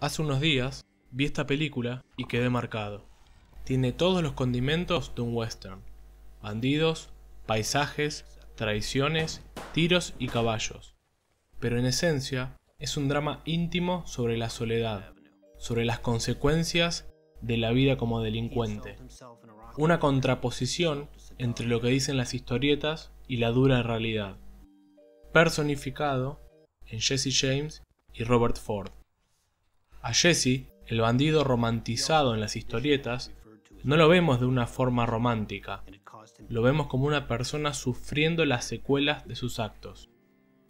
Hace unos días vi esta película y quedé marcado. Tiene todos los condimentos de un western. Bandidos, paisajes, traiciones, tiros y caballos. Pero en esencia es un drama íntimo sobre la soledad, sobre las consecuencias de la vida como delincuente. Una contraposición entre lo que dicen las historietas y la dura realidad. Personificado en Jesse James y Robert Ford. A Jesse, el bandido romantizado en las historietas, no lo vemos de una forma romántica, lo vemos como una persona sufriendo las secuelas de sus actos.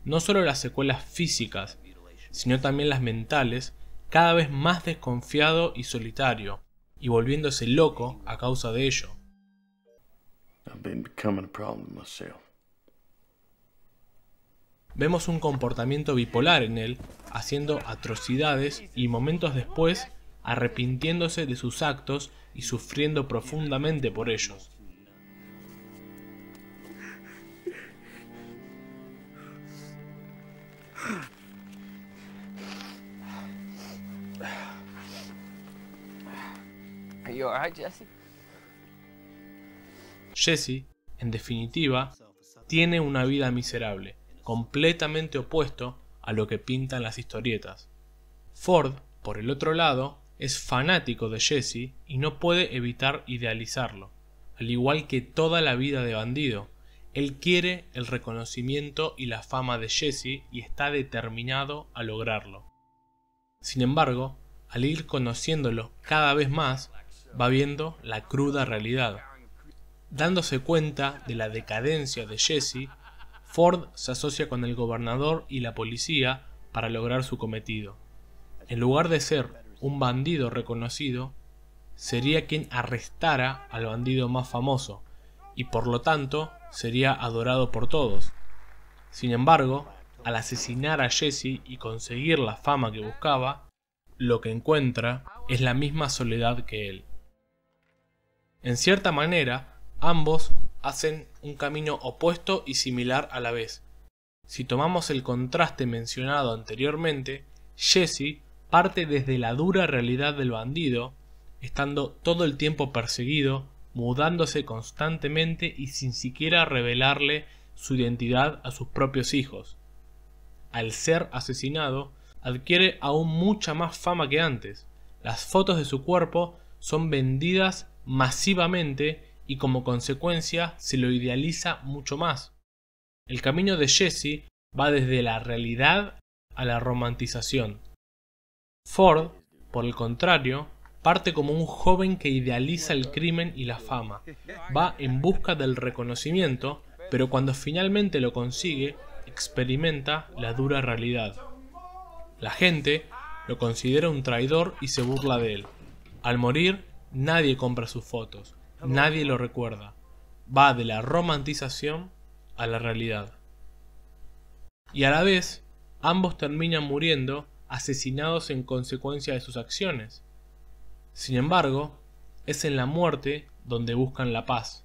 No solo las secuelas físicas, sino también las mentales, cada vez más desconfiado y solitario, y volviéndose loco a causa de ello vemos un comportamiento bipolar en él, haciendo atrocidades y momentos después arrepintiéndose de sus actos y sufriendo profundamente por ellos. Jesse, en definitiva, tiene una vida miserable completamente opuesto a lo que pintan las historietas. Ford, por el otro lado, es fanático de Jesse y no puede evitar idealizarlo, al igual que toda la vida de bandido. Él quiere el reconocimiento y la fama de Jesse y está determinado a lograrlo. Sin embargo, al ir conociéndolo cada vez más, va viendo la cruda realidad. Dándose cuenta de la decadencia de Jesse Ford se asocia con el gobernador y la policía para lograr su cometido. En lugar de ser un bandido reconocido, sería quien arrestara al bandido más famoso y por lo tanto sería adorado por todos. Sin embargo, al asesinar a Jesse y conseguir la fama que buscaba, lo que encuentra es la misma soledad que él. En cierta manera, ambos hacen un camino opuesto y similar a la vez. Si tomamos el contraste mencionado anteriormente, Jesse parte desde la dura realidad del bandido, estando todo el tiempo perseguido, mudándose constantemente y sin siquiera revelarle su identidad a sus propios hijos. Al ser asesinado, adquiere aún mucha más fama que antes. Las fotos de su cuerpo son vendidas masivamente y como consecuencia se lo idealiza mucho más. El camino de Jesse va desde la realidad a la romantización. Ford, por el contrario, parte como un joven que idealiza el crimen y la fama. Va en busca del reconocimiento, pero cuando finalmente lo consigue, experimenta la dura realidad. La gente lo considera un traidor y se burla de él. Al morir, nadie compra sus fotos. Nadie lo recuerda. Va de la romantización a la realidad. Y a la vez, ambos terminan muriendo asesinados en consecuencia de sus acciones. Sin embargo, es en la muerte donde buscan la paz.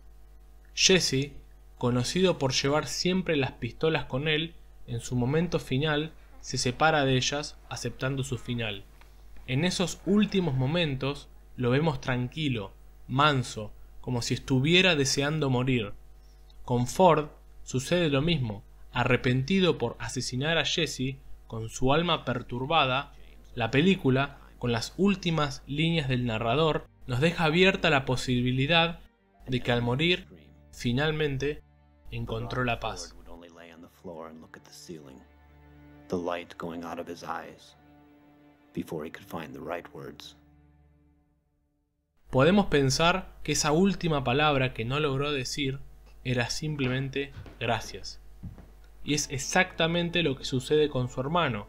Jesse, conocido por llevar siempre las pistolas con él, en su momento final se separa de ellas aceptando su final. En esos últimos momentos lo vemos tranquilo, manso, como si estuviera deseando morir. Con Ford sucede lo mismo. Arrepentido por asesinar a Jesse, con su alma perturbada, la película, con las últimas líneas del narrador, nos deja abierta la posibilidad de que al morir, finalmente, encontró la paz. eyes before find the right words podemos pensar que esa última palabra que no logró decir era simplemente gracias. Y es exactamente lo que sucede con su hermano,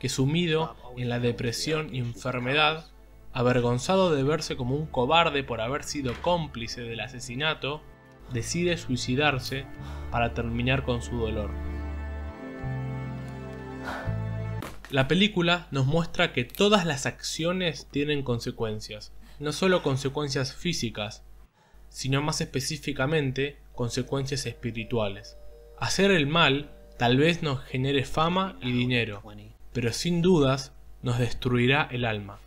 que sumido en la depresión y enfermedad, avergonzado de verse como un cobarde por haber sido cómplice del asesinato, decide suicidarse para terminar con su dolor. La película nos muestra que todas las acciones tienen consecuencias, no solo consecuencias físicas, sino más específicamente consecuencias espirituales. Hacer el mal tal vez nos genere fama y dinero, pero sin dudas nos destruirá el alma.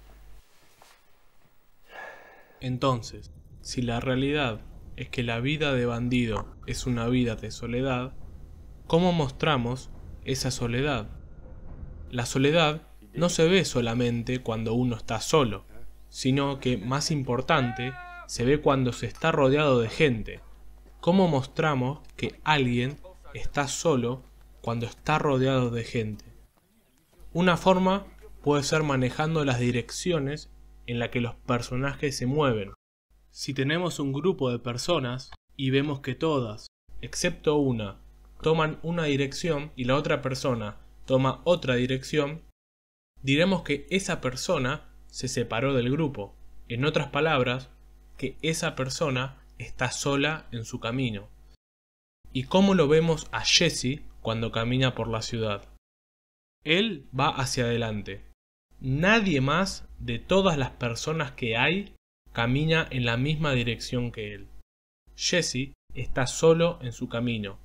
Entonces, si la realidad es que la vida de bandido es una vida de soledad, ¿cómo mostramos esa soledad? La soledad no se ve solamente cuando uno está solo, sino que, más importante, se ve cuando se está rodeado de gente. ¿Cómo mostramos que alguien está solo cuando está rodeado de gente? Una forma puede ser manejando las direcciones en la que los personajes se mueven. Si tenemos un grupo de personas y vemos que todas, excepto una, toman una dirección y la otra persona toma otra dirección, diremos que esa persona se separó del grupo. En otras palabras, que esa persona está sola en su camino. ¿Y cómo lo vemos a Jesse cuando camina por la ciudad? Él va hacia adelante. Nadie más de todas las personas que hay camina en la misma dirección que él. Jesse está solo en su camino.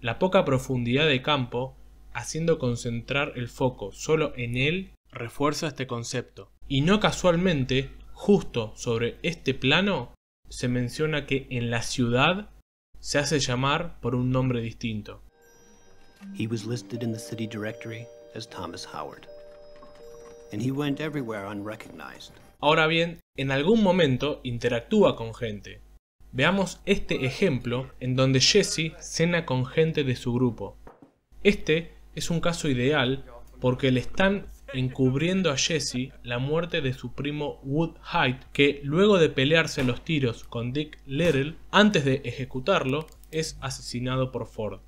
La poca profundidad de campo, haciendo concentrar el foco solo en él, refuerza este concepto. Y no casualmente, justo sobre este plano, se menciona que en la ciudad se hace llamar por un nombre distinto. Ahora bien, en algún momento interactúa con gente. Veamos este ejemplo en donde Jesse cena con gente de su grupo. Este es un caso ideal porque le están encubriendo a Jesse la muerte de su primo Wood Hyde, que luego de pelearse los tiros con Dick Little, antes de ejecutarlo, es asesinado por Ford.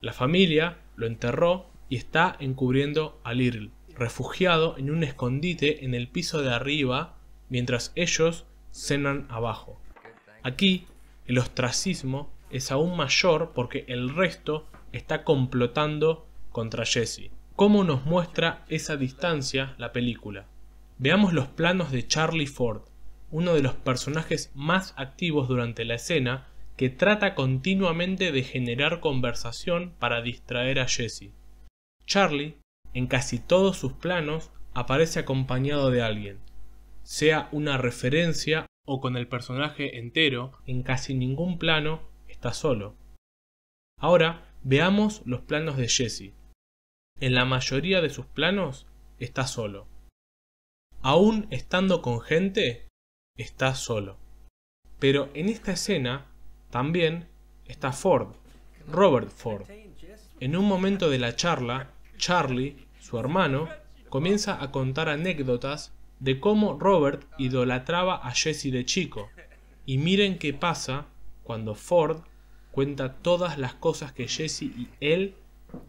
La familia lo enterró y está encubriendo a Little, refugiado en un escondite en el piso de arriba mientras ellos cenan abajo. Aquí, el ostracismo es aún mayor porque el resto está complotando contra Jesse cómo nos muestra esa distancia la película. Veamos los planos de Charlie Ford, uno de los personajes más activos durante la escena, que trata continuamente de generar conversación para distraer a Jesse. Charlie, en casi todos sus planos, aparece acompañado de alguien, sea una referencia o con el personaje entero, en casi ningún plano está solo. Ahora veamos los planos de Jesse en la mayoría de sus planos está solo. Aún estando con gente, está solo. Pero en esta escena también está Ford, Robert Ford. En un momento de la charla, Charlie, su hermano, comienza a contar anécdotas de cómo Robert idolatraba a Jesse de chico. Y miren qué pasa cuando Ford cuenta todas las cosas que Jesse y él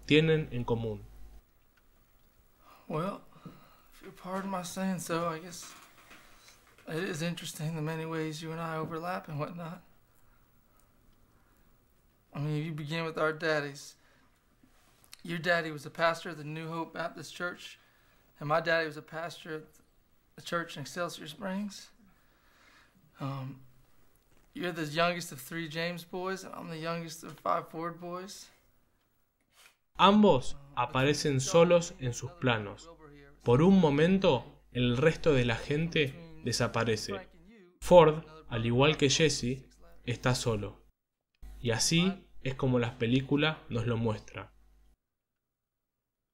tienen en común. Well, if you'll pardon my saying so, I guess it is interesting the many ways you and I overlap and whatnot. I mean, if you begin with our daddies, your daddy was a pastor at the New Hope Baptist Church, and my daddy was a pastor at the church in Excelsior Springs. Um, you're the youngest of three James boys, and I'm the youngest of five Ford boys. Ambos aparecen solos en sus planos. Por un momento, el resto de la gente desaparece. Ford, al igual que Jesse, está solo. Y así es como la película nos lo muestra.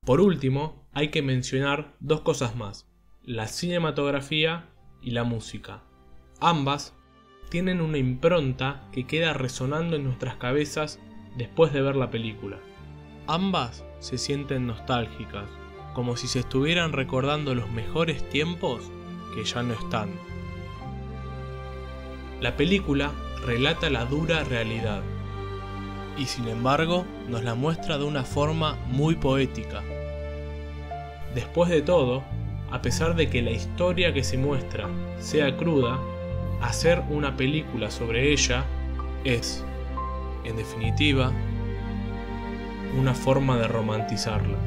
Por último, hay que mencionar dos cosas más, la cinematografía y la música. Ambas tienen una impronta que queda resonando en nuestras cabezas después de ver la película. Ambas se sienten nostálgicas, como si se estuvieran recordando los mejores tiempos que ya no están. La película relata la dura realidad y sin embargo nos la muestra de una forma muy poética. Después de todo, a pesar de que la historia que se muestra sea cruda, hacer una película sobre ella es, en definitiva, una forma de romantizarla.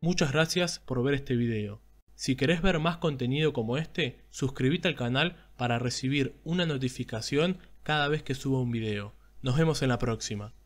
Muchas gracias por ver este video. Si querés ver más contenido como este, suscríbete al canal para recibir una notificación cada vez que suba un video. Nos vemos en la próxima.